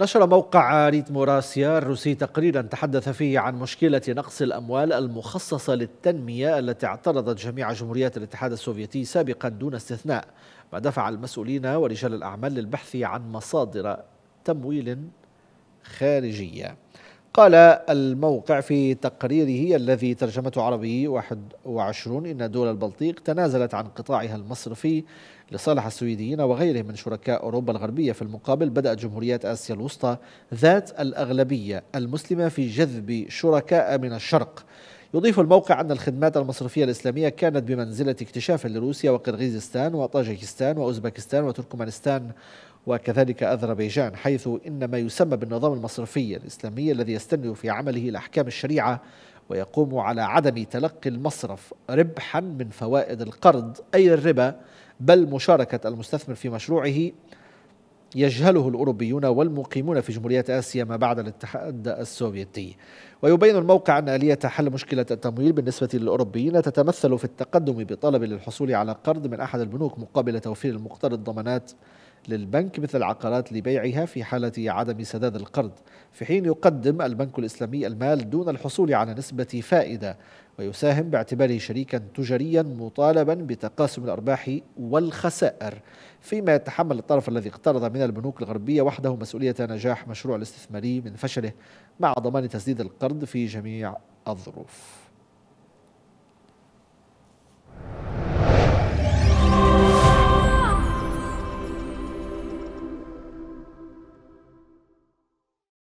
نشر موقع ريت موراسيا الروسي تقريرا تحدث فيه عن مشكلة نقص الأموال المخصصة للتنمية التي اعترضت جميع جمهوريات الاتحاد السوفيتي سابقا دون استثناء ما دفع المسؤولين ورجال الأعمال للبحث عن مصادر تمويل خارجية قال الموقع في تقريره الذي ترجمته عربي 21 إن دول البلطيق تنازلت عن قطاعها المصرفي لصالح السويديين وغيرهم من شركاء أوروبا الغربية في المقابل بدأت جمهوريات آسيا الوسطى ذات الأغلبية المسلمة في جذب شركاء من الشرق يضيف الموقع أن الخدمات المصرفية الإسلامية كانت بمنزلة اكتشاف لروسيا وقرغيزستان وطاجكستان وأوزبكستان وتركمانستان وكذلك أذربيجان حيث إن ما يسمى بالنظام المصرفي الإسلامي الذي يستند في عمله لأحكام الشريعة ويقوم على عدم تلقي المصرف ربحا من فوائد القرض أي الربا بل مشاركة المستثمر في مشروعه يجهله الأوروبيون والمقيمون في جمهوريات آسيا ما بعد الاتحاد السوفيتي ويبين الموقع أن آلية حل مشكلة التمويل بالنسبة للأوروبيين تتمثل في التقدم بطلب للحصول على قرض من أحد البنوك مقابل توفير المقترض ضمانات للبنك مثل العقارات لبيعها في حالة عدم سداد القرض في حين يقدم البنك الإسلامي المال دون الحصول على نسبة فائدة ويساهم باعتباره شريكا تجاريا مطالبا بتقاسم الأرباح والخسائر فيما يتحمل الطرف الذي اقترض من البنوك الغربية وحده مسؤولية نجاح مشروع الاستثماري من فشله مع ضمان تسديد القرض في جميع الظروف